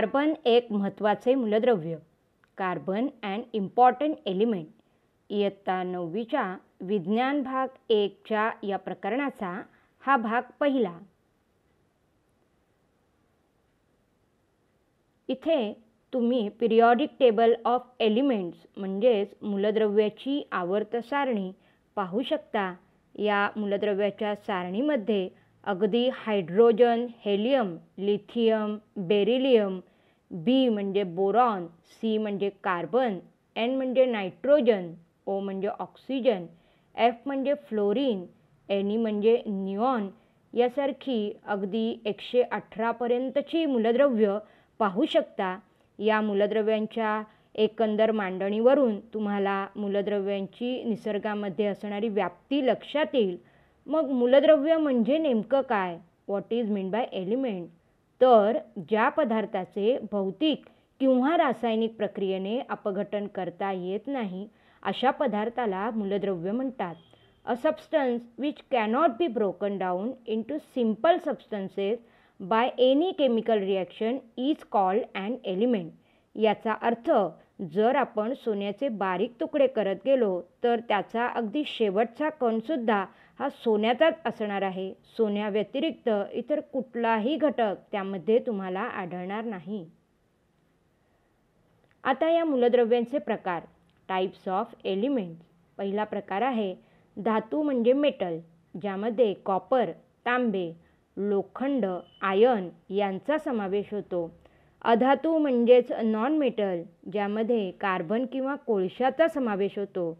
Carbon एक महत्त्वाचे मूलद्रव्य कार्बन अँड इम्पॉर्टंट एलिमेंट इयत्ता नववीच्या विज्ञान भाग एकच्या या प्रकरणाचा हा भाग पहिला इथे तुम्ही पिरियॉडिक टेबल ऑफ एलिमेंट्स म्हणजेच मूलद्रव्याची आवर्त सारणी पाहू शकता या मूलद्रव्याच्या सारणीमध्ये अगदी hydrogen helium lithium beryllium B म्हणजे बोरॉन सी म्हणजे कार्बन एन म्हणजे नायट्रोजन ओ म्हणजे ऑक्सिजन एफ म्हणजे फ्लोरीन एनी म्हणजे निऑन यासारखी अगदी एकशे अठरापर्यंतची मूलद्रव्य पाहू शकता या मूलद्रव्यांच्या एकंदर मांडणीवरून तुम्हाला मूलद्रव्यांची निसर्गामध्ये असणारी व्याप्ती लक्षात येईल मग मूलद्रव्य म्हणजे नेमकं काय what is mean by element तर ज्या पदार्थाचे भौतिक किंवा रासायनिक प्रक्रियेने अपघटन करता येत नाही अशा पदार्थाला मूलद्रव्य म्हणतात a substance which cannot be broken down into simple substances by any chemical reaction is called and element याचा अर्थ जर आपण सोन्याचे बारीक तुकडे करत गेलो तर त्याचा अगदी शेवटचा कणसुद्धा हा सोन्याचाच असणार आहे सोन्याव्यतिरिक्त इतर कुठलाही घटक त्यामध्ये तुम्हाला आढळणार नाही आता या मूलद्रव्यांचे प्रकार टाईप्स ऑफ एलिमेंट्स पहिला प्रकार आहे धातू म्हणजे मेटल ज्यामध्ये कॉपर तांबे लोखंड आयन यांचा समावेश होतो अधातू म्हणजेच नॉन मेटल ज्यामध्ये कार्बन किंवा कोळशाचा समावेश होतो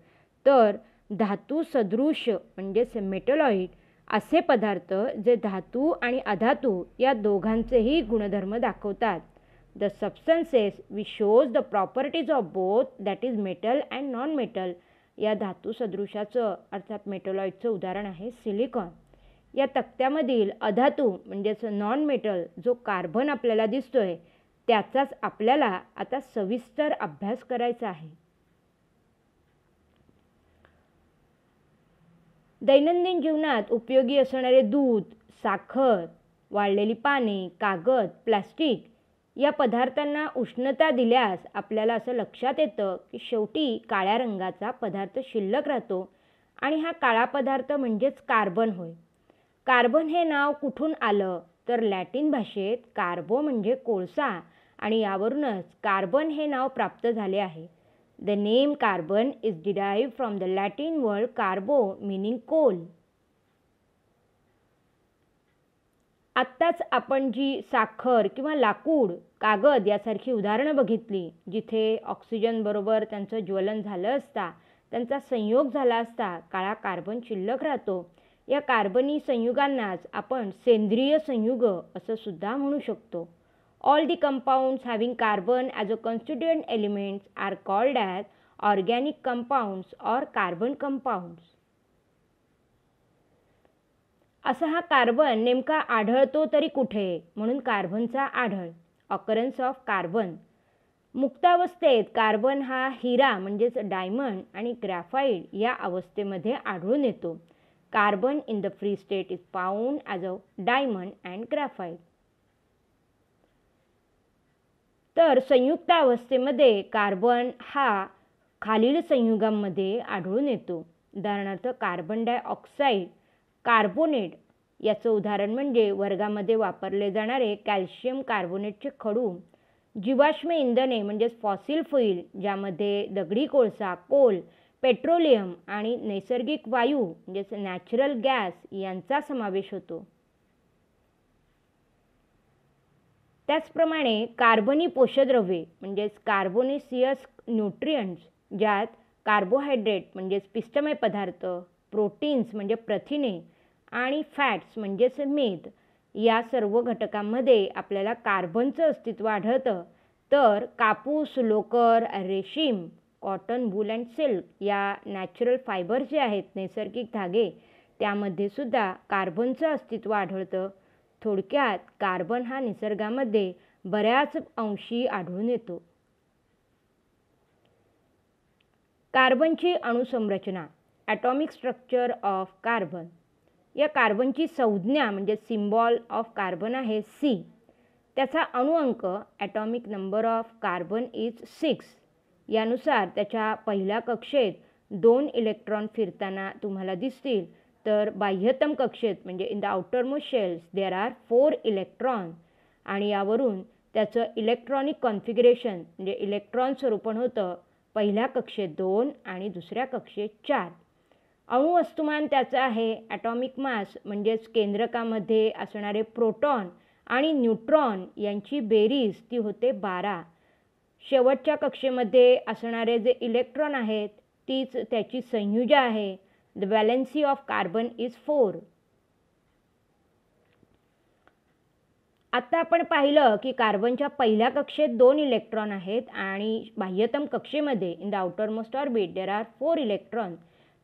तर धातू सदृश म्हणजेच मेटलॉईट असे पदार्थ जे धातू आणि अधातू या दोघांचेही गुणधर्म दाखवतात the substances we shows the properties of both that is metal and non metal या धातू सदृशाचं अर्थात मेटलॉईटचं उदाहरण आहे सिलिकॉन या तक्त्यामधील अधातू म्हणजेच नॉन मेटल जो कार्बन आपल्याला दिसतोय त्याचाच आपल्याला आता सविस्तर अभ्यास करायचा आहे दैनंदिन जीवनात उपयोगी असणारे दूध साखर वाळलेली पाने कागद प्लास्टिक या पदार्थांना उष्णता दिल्यास आपल्याला असं लक्षात येतं की शेवटी काळ्या रंगाचा पदार्थ शिल्लक राहतो आणि हा काळा पदार्थ म्हणजेच कार्बन होय कार्बन हे नाव कुठून आलं तर लॅटिन भाषेत कार्बो म्हणजे कोळसा आणि यावरूनच कार्बन हे नाव प्राप्त झाले आहे The name carbon is derived from the Latin word carbo meaning coal. आत्ताच आपण जी साखर किंवा लाकूड कागद यासारखी उदाहरणं बघितली जिथे ऑक्सिजनबरोबर त्यांचं ज्वलन झालं असता त्यांचा संयोग झाला असता काळा कार्बन शिल्लक राहतो या कार्बनी संयुगांनाच आपण सेंद्रिय संयुग असं सुद्धा म्हणू शकतो all the compounds having carbon as a constituent elements are called as organic compounds or carbon compounds. असा हा कार्बन नेमका आढळतो तरी कुठे म्हणून कार्बनचा आढळ ऑकरन्स ऑफ कार्बन मुक्तावस्थेत कार्बन हा हिरा म्हणजेच डायमंड आणि ग्रॅफाईड या अवस्थेमध्ये आढळून येतो carbon in the free state is found as a diamond and graphite तर संयुक्त अवस्थेमध्ये कार्बन हा खालील संयुगांमध्ये आढळून येतो उदाहरणार्थ कार्बन डायऑक्साईड कार्बोनेट याचं उदाहरण म्हणजे वर्गामध्ये वापरले जाणारे कॅल्शियम कार्बोनेटचे खडू जीवाश्म इंधने म्हणजेच फॉसिल फुईल ज्यामध्ये दगडी कोळसा कोल पेट्रोलियम आणि नैसर्गिक वायू म्हणजेच नॅचरल गॅस यांचा समावेश होतो त्याचप्रमाणे कार्बनी पोषद्रव्ये म्हणजेच कार्बोनेसियस न्यूट्रियंट्स ज्यात कार्बोहायड्रेट म्हणजेच पिष्टमय पदार्थ प्रोटीन्स म्हणजे प्रथिने आणि फॅट्स म्हणजेच मेद या सर्व घटकांमध्ये आपल्याला कार्बनचं अस्तित्व आढळतं तर कापूस लोकर रेशीम कॉटन बुल अँड सिल्क या नॅचरल फायबर जे आहेत नैसर्गिक धागे त्यामध्ये सुद्धा कार्बनचं अस्तित्व आढळतं थोडक्यात कार्बन हा निसर्गामध्ये बऱ्याच अंशी आढळून येतो कार्बनची अणुसंरचना ॲटॉमिक स्ट्रक्चर ऑफ कार्बन या कार्बनची संज्ञा म्हणजे सिम्बॉल ऑफ कार्बन आहे सी त्याचा अणुअंक atomic number of carbon is six यानुसार त्याच्या पहिल्या कक्षेत दोन इलेक्ट्रॉन फिरताना तुम्हाला दिसतील तर बाह्यतम कक्षेत म्हणजे in the outermost shells there are four electron आणि यावरून त्याचं इलेक्ट्रॉनिक कॉन्फिगरेशन म्हणजे इलेक्ट्रॉन स्वरूपण होतं पहिल्या कक्षेत दोन आणि दुसऱ्या कक्षेत चार अणुवस्तुमान त्याचं आहे ॲटॉमिक मास म्हणजेच केंद्रकामध्ये असणारे प्रोटॉन आणि न्यूट्रॉन यांची बेरीज ती होते बारा शेवटच्या कक्षेमध्ये असणारे जे इलेक्ट्रॉन आहेत तीच त्याची संयुजा आहे the valency of carbon is 4. आता आपण पाहिलं की कार्बनच्या पहिल्या कक्षेत दोन इलेक्ट्रॉन आहेत आणि बाह्यतम कक्षेमध्ये in the outermost orbit there are four electron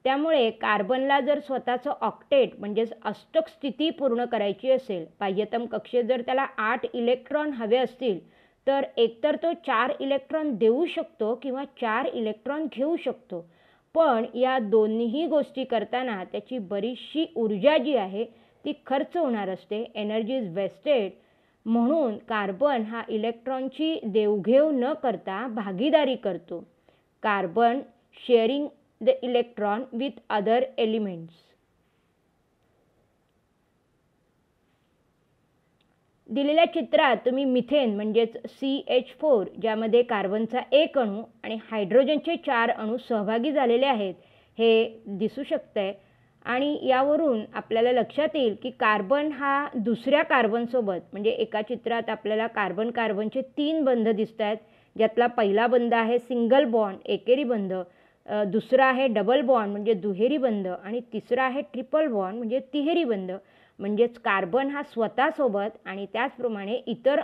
त्यामुळे कार्बनला जर स्वतःचं ऑक्टेट म्हणजेच अष्टक स्थिती पूर्ण करायची असेल बाह्यतम कक्षेत जर त्याला आठ इलेक्ट्रॉन हवे असतील तर एकतर तो चार इलेक्ट्रॉन देऊ शकतो किंवा चार इलेक्ट्रॉन घेऊ शकतो पण या दोन्हीही गोष्टी करताना त्याची बरीचशी ऊर्जा जी आहे ती खर्च होणार असते एनर्जी इज वेस्टेड म्हणून कार्बन हा इलेक्ट्रॉनची देवघेव न करता भागीदारी करतो carbon sharing the electron with other elements दिलेल्या चित्रात तुम्ही मिथेन म्हणजेच सी एच फोर ज्यामध्ये कार्बनचा एक अणू आणि हायड्रोजनचे चार अणू सहभागी झालेले आहेत हे दिसू शकतं आहे आणि यावरून आपल्याला लक्षात येईल की कार्बन हा दुसऱ्या कार्बनसोबत म्हणजे एका चित्रात आपल्याला कार्बन कार्बनचे तीन बंध दिसत आहेत ज्यातला पहिला बंध आहे सिंगल बॉन्ड एकेरी बंध दुसरा आहे डबल बॉन्ड म्हणजे दुहेरी बंध आणि तिसरा आहे ट्रिपल बॉन्ड म्हणजे तिहेरी बंध म्हणजेच कार्बन हा स्वतःसोबत आणि त्याचप्रमाणे इतर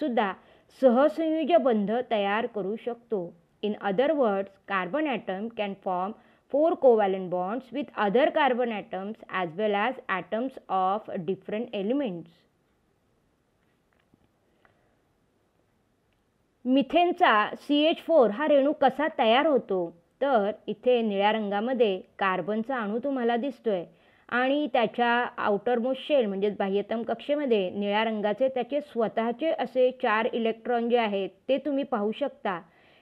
सुद्धा सहसंयुज बंध तयार करू शकतो in other words carbon atom can form four covalent bonds with other carbon atoms as well as atoms of different elements मिथेनचा सी एच फोर हा रेणू कसा तयार होतो तर इथे निळ्या रंगामध्ये कार्बनचा अणू तुम्हाला दिसतोय आणि त्याच्या आउटरमोस्ट शेल म्हणजेच बाह्यतम कक्षेमध्ये निळ्या रंगाचे त्याचे स्वतःचे असे चार इलेक्ट्रॉन जे आहेत ते तुम्ही पाहू शकता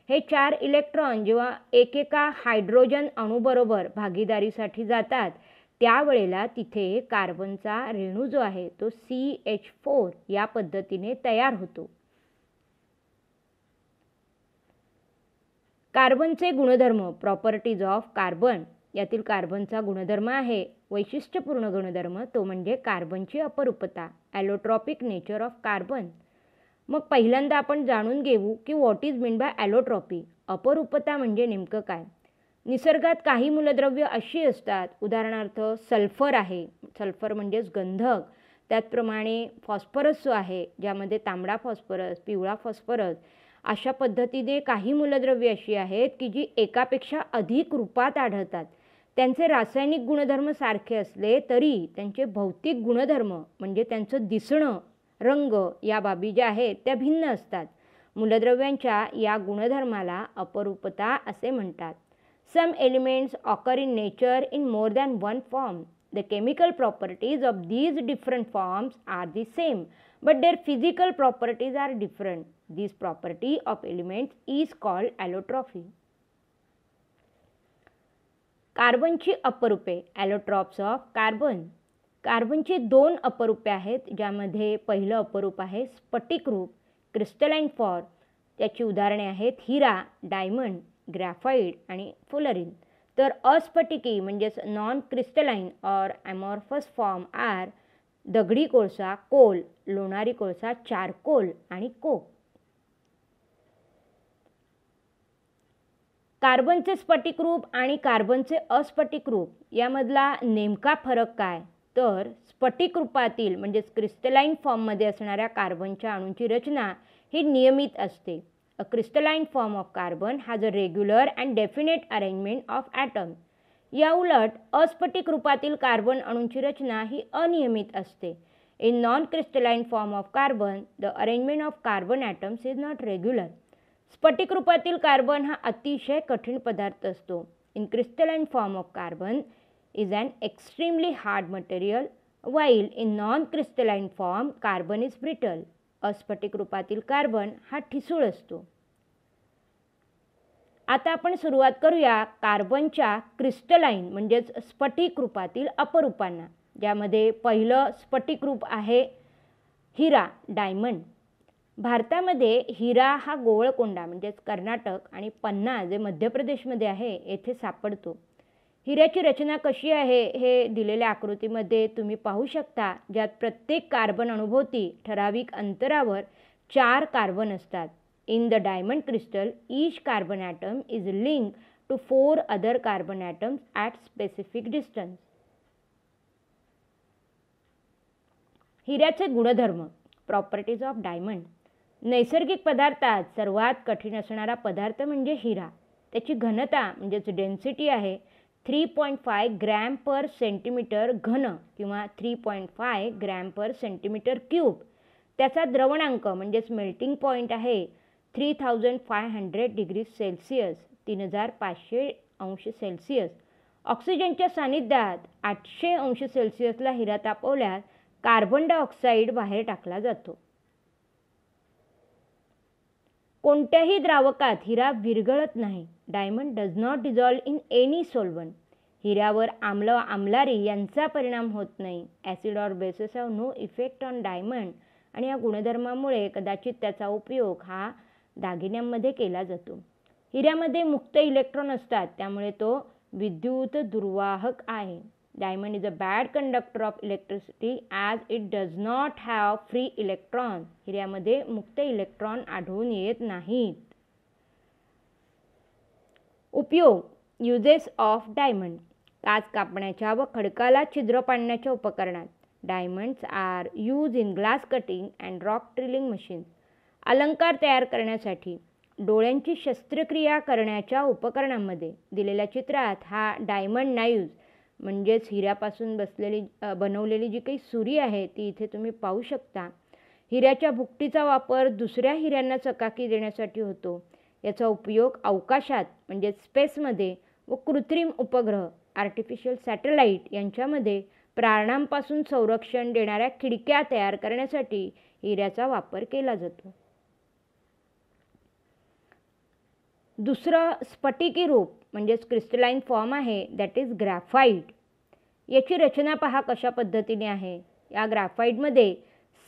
हे चार इलेक्ट्रॉन जेव्हा एकेका हायड्रोजन अणूबरोबर भागीदारीसाठी जातात त्यावेळेला तिथे कार्बनचा रेणू जो आहे तो सी एच फोर या पद्धतीने तयार होतो कार्बनचे गुणधर्म प्रॉपर्टीज ऑफ कार्बन यातील कार्बनचा गुणधर्म आहे वैशिष्ट्यपूर्ण गुणधर्म तो म्हणजे कार्बनची अपरूपता ॲलोट्रॉपिक नेचर ऑफ कार्बन मग पहिल्यांदा आपण जाणून घेऊ की what is mean by allotropy अपरूपता म्हणजे नेमकं काय निसर्गात काही मूलद्रव्य अशी असतात उदाहरणार्थ सल्फर आहे सल्फर म्हणजेच गंधक त्याचप्रमाणे फॉस्फरस जो आहे ज्यामध्ये तांबडा फॉस्फरस पिवळा फॉस्फरस अशा पद्धतीने काही मूलद्रव्य अशी आहेत की जी एकापेक्षा अधिक रूपात आढळतात त्यांचे रासायनिक गुणधर्म सारखे असले तरी त्यांचे भौतिक गुणधर्म म्हणजे त्यांचं दिसणं रंग या बाबी ज्या आहेत त्या भिन्न असतात मूलद्रव्यांच्या या गुणधर्माला अपरूपता असे म्हणतात some elements occur in nature in more than one form the chemical properties of these different forms are the same but their physical properties are different this property of elements is called allotropy कार्बनची अपरूपे allotropes of carbon कार्बनची दोन अपरूपे आहेत ज्यामध्ये पहिलं अपरूप आहे स्फटिक रूप क्रिस्टलाइन फॉर त्याची उदाहरणे आहेत हिरा डायमंड ग्रॅफाईड आणि फुलरिन तर अस्फटिकी म्हणजेच नॉन क्रिस्टलाइन और ॲमॉर्फस फॉर्म आर दगडी कोळसा कोल लोणारी कोळसा चारकोल आणि कोक कार्बनचे स्फटिक रूप आणि कार्बनचे अस्फटिक रूप यामधला नेमका फरक काय तर स्फटिक रूपातील म्हणजेच क्रिस्टलाईन फॉर्ममध्ये असणाऱ्या कार्बनच्या अणूंची रचना ही नियमित असते a crystalline form of carbon has a regular and definite arrangement of atom या उलट अस्फटिक रूपातील कार्बन अणूंची रचना ही अनियमित असते in non crystalline form of carbon the arrangement of carbon atoms is not regular स्फटिक रूपातील कार्बन हा अतिशय कठीण पदार्थ असतो in crystalline form of carbon is an extremely hard material while in non crystalline form carbon is brittle अस्फटिक रूपातील carbon हा ठिसूळ असतो आता आपण सुरुवात करूया कार्बनच्या क्रिस्टलाईन म्हणजेच स्फटिक रूपातील अपरूपांना ज्यामध्ये पहिलं स्फटिक रूप आहे हिरा डायमंड भारतामध्ये हिरा हा गोवळकोंडा म्हणजेच कर्नाटक आणि पन्ना जे मध्य प्रदेशमध्ये आहे येथे सापडतो हिऱ्याची रचना कशी आहे हे दिलेल्या आकृतीमध्ये तुम्ही पाहू शकता ज्यात प्रत्येक कार्बन अणुभोवती ठराविक अंतरावर चार कार्बन असतात in the diamond crystal each carbon atom is link to four other carbon atoms at specific distance हिऱ्याचे गुणधर्म प्रॉपर्टीज ऑफ डायमंड नैसर्गिक पदार्थात सर्वात कठीण असणारा पदार्थ म्हणजे हिरा त्याची घनता म्हणजेच डेन्सिटी आहे three point five gram per centimetre घन किंवा three point five gram per centimetre cube त्याचा द्रवणांक म्हणजेच मेल्टिंग पॉईंट आहे three thousand five hundred degree Celsius तीन हजार पाचशे अंश सेल्सिअस ऑक्सिजनच्या सानिध्यात आठशे अंश सेल्सिअसला हिरा तापवल्यास कार्बन डायऑक्साईड बाहेर टाकला जातो कोणत्याही द्रावकात हिरा विरघळत नाही diamond does not dissolve in any solvent हिऱ्यावर आम्ल आमलारी यांचा परिणाम होत नाही acid or bases have no effect on diamond आणि या गुणधर्मामुळे कदाचित त्याचा उपयोग हा दागिन्यांमध्ये केला जातो हिऱ्यामध्ये मुक्त इलेक्ट्रॉन असतात त्यामुळे तो विद्युत दुर्वाहक आहे diamond is a bad conductor of electricity as it does not have free electron हिऱ्यामध्ये मुक्त इलेक्ट्रॉन आढळून येत नाहीत उपयोग युजेस ऑफ डायमंड काच कापण्याच्या व खडकाला छिद्र पाडण्याच्या उपकरणात diamonds are use in glass cutting and rock drilling machine अलंकार तयार करण्यासाठी डोळ्यांची शस्त्रक्रिया करण्याच्या उपकरणांमध्ये दिलेल्या चित्रात हा डायमंड नाईज म्हणजेच हिऱ्यापासून बसलेली बनवलेली जी काही सुरी आहे ती इथे तुम्ही पाहू शकता हिऱ्याच्या भुकटीचा वापर दुसऱ्या हिऱ्यांना चकाकी देण्यासाठी होतो याचा उपयोग अवकाशात म्हणजेच स्पेसमध्ये व कृत्रिम उपग्रह आर्टिफिशियल सॅटेलाईट यांच्यामध्ये प्राणांपासून संरक्षण देणाऱ्या खिडक्या तयार करण्यासाठी हिऱ्याचा वापर केला जातो दुसरं स्फटिकी रूप म्हणजेच क्रिस्टलाईन फॉर्म आहे दॅट इज ग्रॅफाईट याची रचना पहा कशा पद्धतीने आहे या ग्राफाईटमध्ये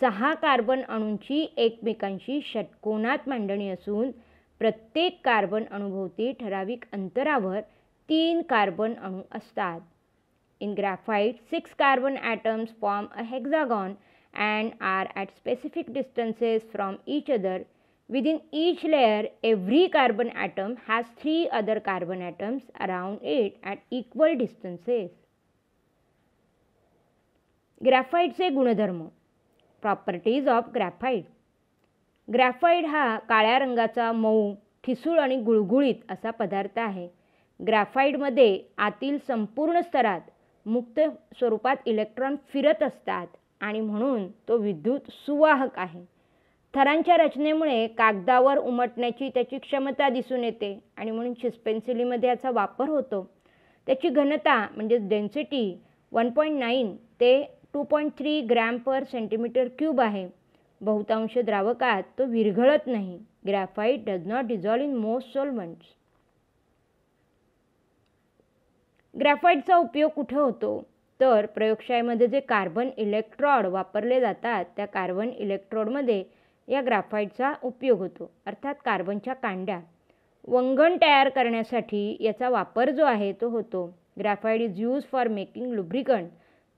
सहा कार्बन अणूंची एकमेकांशी षटकोनात मांडणी असून प्रत्येक कार्बन अणुभोवती ठराविक अंतरावर तीन कार्बन अणू असतात in graphite six carbon atoms form a hexagon and are at specific distances from each other Within each layer, every carbon atom has three other carbon atoms around it at equal distances. ग्रॅफाईटचे गुणधर्म properties of graphite graphite हा काळ्या रंगाचा मऊ ठिसूळ आणि गुळगुळीत असा पदार्थ आहे ग्रॅफाईटमध्ये आतील संपूर्ण स्तरात मुक्त स्वरूपात इलेक्ट्रॉन फिरत असतात आणि म्हणून तो विद्युत सुवाहक आहे थरांच्या रचनेमुळे कागदावर उमटण्याची त्याची क्षमता दिसून येते आणि म्हणून शिस्पेन्सिलीमध्ये याचा वापर होतो त्याची घनता म्हणजेच डेन्सिटी वन पॉईंट नाईन ते two point three gram per centimetre cube आहे बहुतांश द्रावकात तो विरघळत नाही graphite does not dissolve in most solvents ग्रॅफाईटचा उपयोग कुठे होतो तर प्रयोगशाळेमध्ये जे कार्बन इलेक्ट्रॉड वापरले जातात त्या कार्बन इलेक्ट्रॉडमध्ये या ग्राफाईटचा उपयोग होतो अर्थात कार्बनच्या कांड्या वंगण तयार करण्यासाठी याचा वापर जो आहे तो होतो graphite is use for making lubricant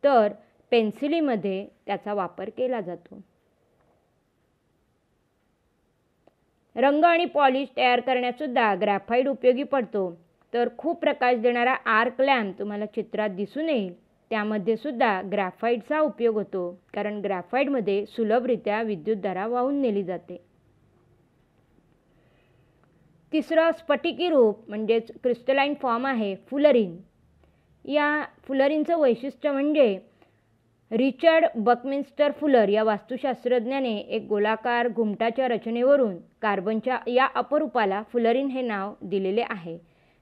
तर पेन्सिलीमध्ये त्याचा वापर केला जातो रंग आणि पॉलिश तयार करण्यासुद्धा ग्राफाईड उपयोगी पडतो तर खूप प्रकाश देणारा आर्क लॅम्प तुम्हाला चित्रात दिसून येईल त्यामध्ये सुद्धा ग्राफाईटचा उपयोग होतो कारण ग्राफाईटमध्ये सुलभरित्या विद्युतधारा वाहून नेली जाते तिसरं स्फटिकी रूप म्हणजेच क्रिस्टलाईन फॉर्म आहे फुलरिन या फुलरिनचं वैशिष्ट्य म्हणजे रिचर्ड बकमिन्स्टर फुलर या वास्तुशास्त्रज्ञाने एक गोलाकार घुमटाच्या रचनेवरून कार्बनच्या या अपरूपाला फुलरिन हे नाव दिलेले आहे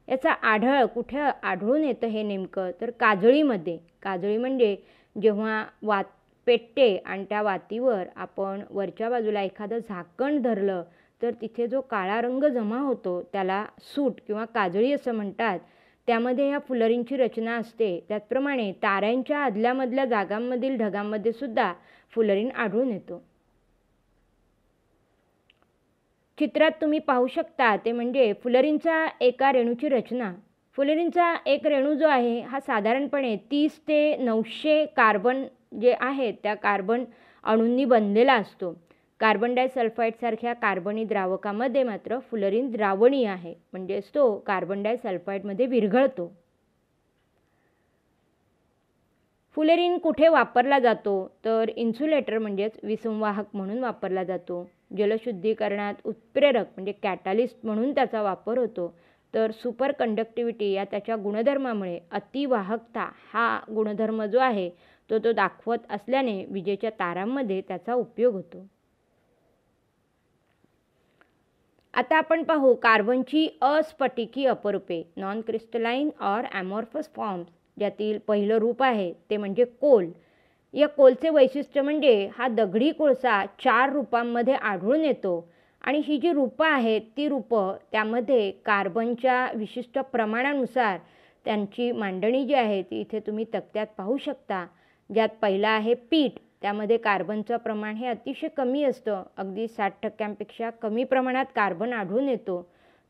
याचा आढळ कुठे आढळून येतं हे नेमकं तर काजळीमध्ये काजळी म्हणजे जेव्हा वात पेटते आणि त्या वातीवर आपण वरच्या बाजूला एखादं झाकण धरलं तर तिथे जो काळा रंग जमा होतो त्याला सूट किंवा काजळी असं म्हणतात त्यामध्ये या फुलरींची रचना असते त्याचप्रमाणे ताऱ्यांच्या आदल्यामधल्या जागांमधील ढगांमध्ये सुद्धा फुलरीन आढळून येतो चित्रात तुम्ही पाहू शकता ते म्हणजे फुलरींचा एका रेणूची रचना फुलेरीनचा एक रेणू जो आहे हा साधारणपणे तीस ते नऊशे कार्बन जे आहेत त्या कार्बन अणूंनी बनलेला असतो कार्बन डायसल्फाईडसारख्या कार्बनी द्रावकामध्ये मात्र फुलरीन द्रावणी आहे म्हणजेच तो कार्बन डायसल्फाईडमध्ये विरघळतो फुलेरीन कुठे वापरला जातो तर इन्सुलेटर म्हणजेच विसंवाहक म्हणून वापरला जातो जलशुद्धीकरणात उत्प्रेरक म्हणजे कॅटालिस्ट म्हणून त्याचा वापर होतो तर सुपर कंडक्टिव्हिटी या त्याच्या गुणधर्मामुळे अतिवाहकता हा गुणधर्म जो आहे तो तो दाखवत असल्याने विजेच्या तारांमध्ये त्याचा उपयोग होतो आता आपण पाहू कार्बनची अस्फटिकी अपरूपे नॉन क्रिस्टलाईन और ॲमॉर्फस फॉर्म्स ज्यातील पहिलं रूप आहे ते म्हणजे कोल या कोलचे वैशिष्ट्य म्हणजे हा दगडी कोळसा चार रूपांमध्ये आढळून येतो आणि ही जी रूपं आहेत ती रूपं त्यामध्ये कार्बनच्या विशिष्ट प्रमाणानुसार त्यांची मांडणी जी आहे ती इथे तुम्ही तक्त्यात पाहू शकता ज्यात पहिला आहे पीठ त्यामध्ये कार्बनचं प्रमाण हे अतिशय कमी असतं अगदी साठ टक्क्यांपेक्षा कमी प्रमाणात कार्बन आढळून येतो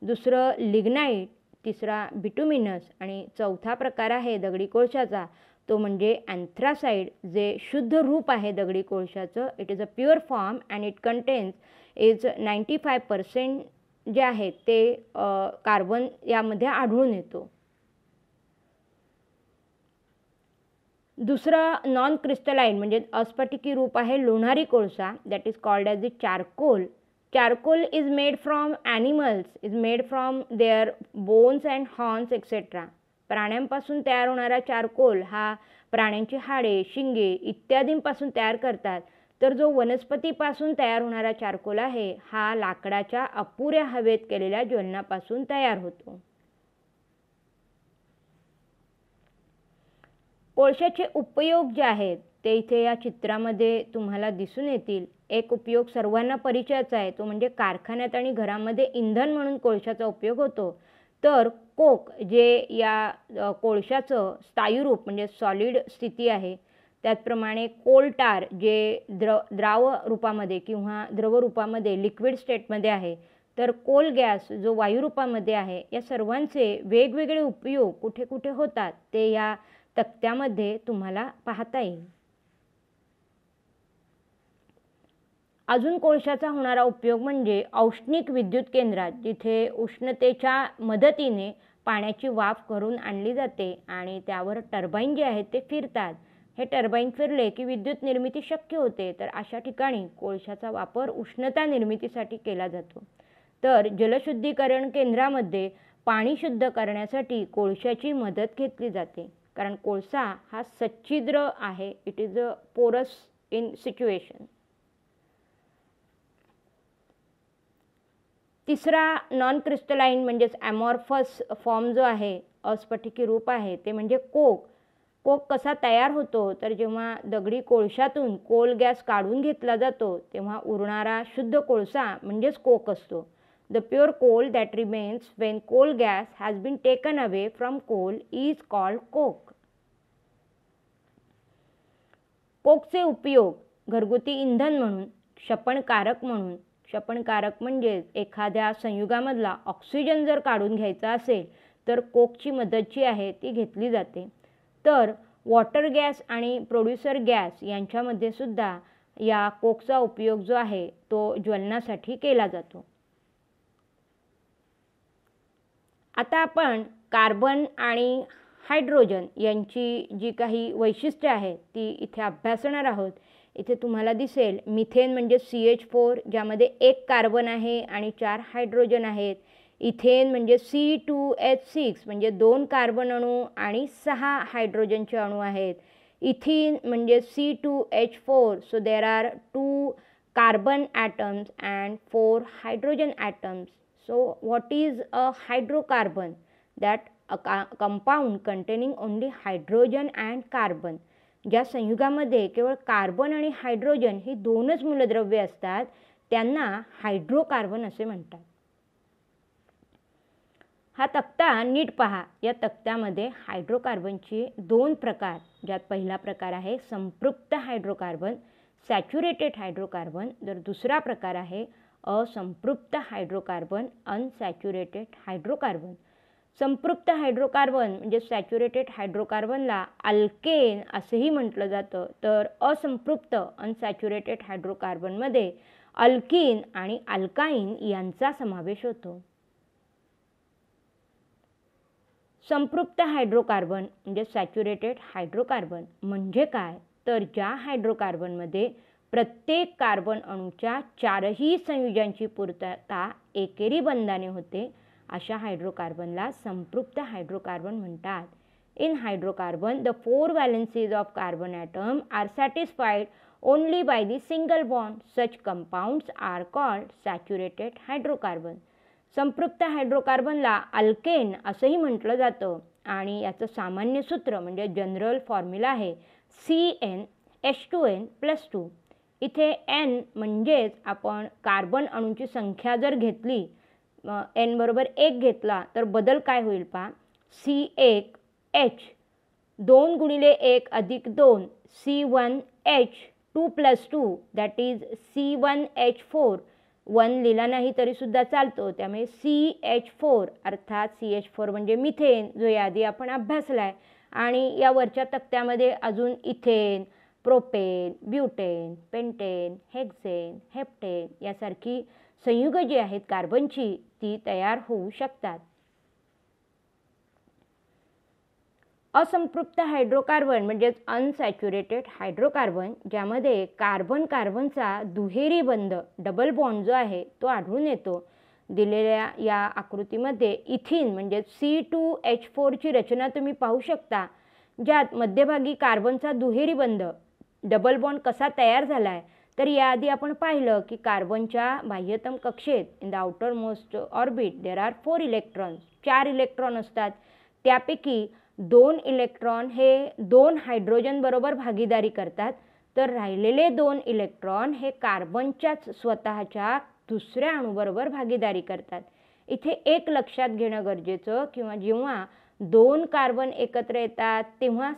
दुसरं लिग्नाईट तिसरा बिटुमिनस आणि चौथा प्रकार आहे दगडी कोळशाचा तो म्हणजे अँथ्रासाईड जे शुद्ध रूप आहे दगडी कोळशाचं it is a pure form and it contains is ninety five percent जे आहे ते कार्बन यामध्ये आढळून येतो दुसरं नॉन क्रिस्टलाईन म्हणजे अस्फटिकी रूप आहे लोणारी कोळसा that is called as the charcoal charcoal is made from animals is made from their bones and horns etcetera प्राण्यांपासून तयार होणारा चारकोल हा प्राण्यांची हाडे शिंगे इत्यादींपासून तयार करतात तर जो वनस्पतीपासून तयार होणारा चारकोल आहे हा लाकडाच्या अपुऱ्या हवेत केलेल्या ज्वलनापासून तयार होतो कोळशाचे उपयोग जे आहेत ते इथे या चित्रामध्ये तुम्हाला दिसून येतील एक उपयोग सर्वांना परिचयाचा आहे तो म्हणजे कारखान्यात आणि घरामध्ये इंधन म्हणून कोळशाचा उपयोग होतो तर कोक जे या कोळशाचं स्थायुरूप म्हणजे सॉलिड स्थिती आहे त्याचप्रमाणे कोलटार जे द्र द्राव रूपामध्ये किंवा द्रव रूपामध्ये लिक्विड स्टेटमध्ये आहे तर कोल गॅस जो वायुरूपामध्ये आहे या सर्वांचे वेगवेगळे उपयोग कुठे कुठे होतात ते या तक्त्यामध्ये तुम्हाला पाहता येईल अजून कोळशाचा होणारा उपयोग म्हणजे औष्णिक विद्युत केंद्रात जिथे उष्णतेच्या मदतीने पाण्याची वाफ करून आणली जाते आणि त्यावर टर्बाईन जे आहेत ते फिरतात हे टर्बाईन फिरले की विद्युत निर्मिती शक्य होते तर अशा ठिकाणी कोळशाचा वापर उष्णता निर्मितीसाठी केला जातो तर जलशुद्धीकरण केंद्रामध्ये पाणी शुद्ध करण्यासाठी कोळशाची मदत घेतली जाते कारण कोळसा हा सच्छिद्र आहे it is a porous in situation तिसरा नॉन क्रिस्टलाईन म्हणजेच ॲमॉर्फस फॉर्म जो आहे अस्फटिकी रूप आहे ते म्हणजे कोक कोक कसा तयार होतो तर जेव्हा दगडी कोळशातून कोल गॅस काढून घेतला जातो तेव्हा उरणारा शुद्ध कोळसा म्हणजेच कोक असतो the pure coal that remains when coal gas has been taken away from coal is called coke कोकचे उपयोग घरगुती इंधन म्हणून क्षपणकारक म्हणून क्षपणकारक म्हणजेच एखाद्या संयुगामधला ऑक्सिजन जर काढून घ्यायचा असेल तर कोकची मदत जी आहे ती घेतली जाते तर वॉटर गॅस आणि प्रोड्युसर गॅस यांच्यामध्ये सुद्धा या कोकचा उपयोग जो आहे तो ज्वलनासाठी केला जातो आता आपण कार्बन आणि हायड्रोजन यांची जी काही वैशिष्ट्य आहेत ती इथे अभ्यासणार आहोत इथे तुम्हाला दिसेल मिथेन म्हणजे सी एच फोर ज्यामध्ये एक कार्बन आहे आणि चार हायड्रोजन आहेत इथेन म्हणजे सी टू एच सिक्स म्हणजे दोन कार्बन अणू आणि सहा हायड्रोजनचे अणू आहेत इथिन म्हणजे C two H four so there are two carbon atoms and four hydrogen atoms so what is a hydrocarbon that a compound containing only hydrogen and carbon ज्या संयुगामध्ये केवळ कार्बन आणि हायड्रोजन ही दोनच मूलद्रव्ये असतात त्यांना हायड्रोकार्बन असे म्हणतात हा तक्ता नीट पहा या तक्त्यामध्ये हायड्रोकार्बनचे दोन प्रकार ज्यात पहिला प्रकार आहे संपृक्त हायड्रोकार्बन सॅच्युरेटेड हायड्रोकार्बन जर दुसरा प्रकार आहे असंपृक्त हायड्रोकार्बन अनसॅच्युरेटेड हायड्रोकार्बन संपृक्त हायड्रोकार्बन म्हणजे सॅच्युरेटेड हायड्रोकार्बनला अल्केन असंही म्हटलं जातं तर असंपृक्त अनसॅच्युरेटेड हायड्रोकार्बनमध्ये अल्किन आणि अल्काईन यांचा समावेश होतो संपृक्त हायड्रोकार्बन म्हणजे सॅच्युरेटेड हायड्रोकार्बन म्हणजे काय तर ज्या हायड्रोकार्बनमध्ये प्रत्येक कार्बन अणूच्या चारही संयुजांची पूर्तता एकेरी बंधाने होते अशा हायड्रोकार्बनला संपृक्त हायड्रोकार्बन म्हणतात in hydrocarbon the four valencies of carbon atom are satisfied only by the single bond such compounds are called saturated hydrocarbon संपृक्त हायड्रोकार्बनला अल्केन असंही म्हटलं जातं आणि याचं सामान्य सूत्र म्हणजे जनरल फॉर्म्युला आहे C n H two n plus two इथे एन म्हणजेच आपण कार्बन अणूंची संख्या जर घेतली एन बरोबर एक घेतला तर बदल काय होईल पहा सी एक एच दोन गुणिले एक अधिक दोन C one H two plus two that is C one H four one लिहिला नाही तरीसुद्धा चालतो त्यामुळे सी एच फोर अर्थात सी एच फोर म्हणजे मिथेन जो यादी आपण अभ्यासला आहे आणि या वरच्या तक्त्यामध्ये अजून ethane propane butane pentane hexane heptane यासारखी संयुग जी आहेत कार्बनची ती तयार होऊ शकतात असंपृक्त हायड्रोकार्बन म्हणजेच अनसॅच्युरेटेड हायड्रोकार्बन ज्यामध्ये कार्बन कार्बनचा दुहेरी बंध डबल बॉन्ड जो आहे तो आढळून येतो दिलेल्या या आकृतीमध्ये इथिन म्हणजे सी टू एच फोरची रचना तुम्ही पाहू शकता ज्यात मध्यभागी कार्बनचा दुहेरी बंध डबल बॉन्ड कसा तयार झाला आहे तर याआधी आपण पाहिलं की कार्बनच्या बाह्यतम कक्षेत in the outer most orbit there are four electrons चार इलेक्ट्रॉन असतात त्यापैकी दोन इलेक्ट्रॉन हे दोन हायड्रोजनबरोबर भागीदारी करतात तर राहिलेले दोन इलेक्ट्रॉन हे कार्बनच्याच स्वतःच्या दुसऱ्या अणूबरोबर भागीदारी करतात इथे एक लक्षात घेणं गरजेचं किंवा जेव्हा दोन कार्बन एकत्र येतात तेव्हा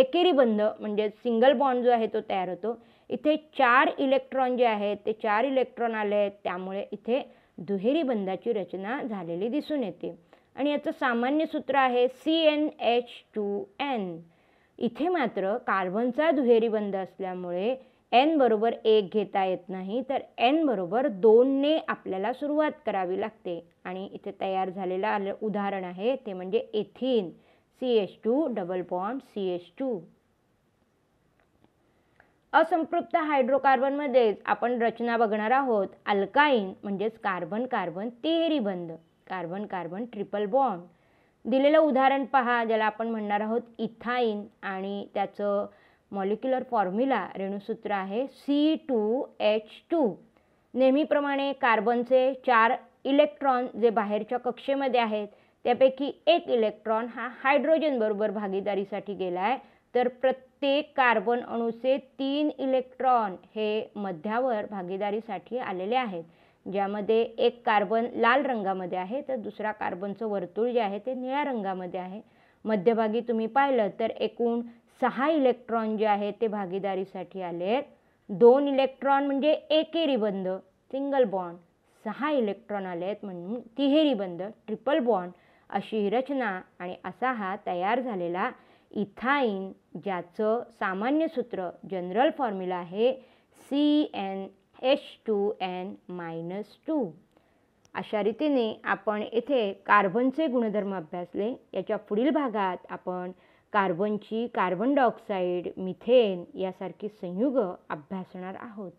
एकेरी बंध म्हणजे सिंगल बॉन्ड जो आहे तो तयार होतो इथे चार इलेक्ट्रॉन जे आहेत ते चार इलेक्ट्रॉन आले आहेत त्यामुळे इथे दुहेरी बंधाची रचना झालेली दिसून येते आणि याचं सामान्य सूत्र आहे C n H two n इथे मात्र कार्बनचा दुहेरी बंद असल्यामुळे एन बरोबर एक घेता येत नाही तर एन बरोबर दोनने आपल्याला सुरुवात करावी लागते आणि इथे तयार झालेला उदाहरण आहे ते म्हणजे ethene C H two double bond C H two असंपृक्त हायड्रोकार्बनमध्येच आपण रचना बघणार आहोत अल्काईन म्हणजेच कार्बन कार्बन तिहेरी बंद कार्बन कार्बन ट्रिपल बॉन्ड दिलेलं उदाहरण पहा ज्याला आपण म्हणणार आहोत इथाईन आणि त्याचं मॉलिक्युलर फॉर्म्युला रेणूसूत्र आहे सी टू एच टू नेहमीप्रमाणे कार्बनचे चार इलेक्ट्रॉन जे बाहेरच्या कक्षेमध्ये आहेत त्यापैकी एक इलेक्ट्रॉन हा हायड्रोजनबरोबर भागीदारीसाठी गेला आहे तर प्रत्येक कार्बन अणूचे तीन इलेक्ट्रॉन हे मध्यावर भागीदारीसाठी आलेले आहेत ज्यामध्ये एक कार्बन लाल रंगामध्ये आहे तर दुसरा कार्बनचं वर्तुळ जे आहे ते निळ्या रंगामध्ये आहे मध्यभागी तुम्ही पाहिलं तर एकूण सहा इलेक्ट्रॉन जे आहेत ते भागीदारीसाठी आले आहेत दोन इलेक्ट्रॉन म्हणजे एकेरी बंध सिंगल बॉन्ड सहा इलेक्ट्रॉन आले आहेत म्हणून तिहेरी बंद ट्रिपल बॉन्ड अशी ही रचना आणि असा हा तयार झालेला इथाईन ज्याचं सामान्य सूत्र जनरल फॉर्म्युला आहे C n H two n minus two अशा रीतीने आपण येथे कार्बनचे गुणधर्म अभ्यासले याच्या पुढील भागात आपण कार्बनची कार्बन डायऑक्साईड मिथेन यासारखी संयुग अभ्यासणार आहोत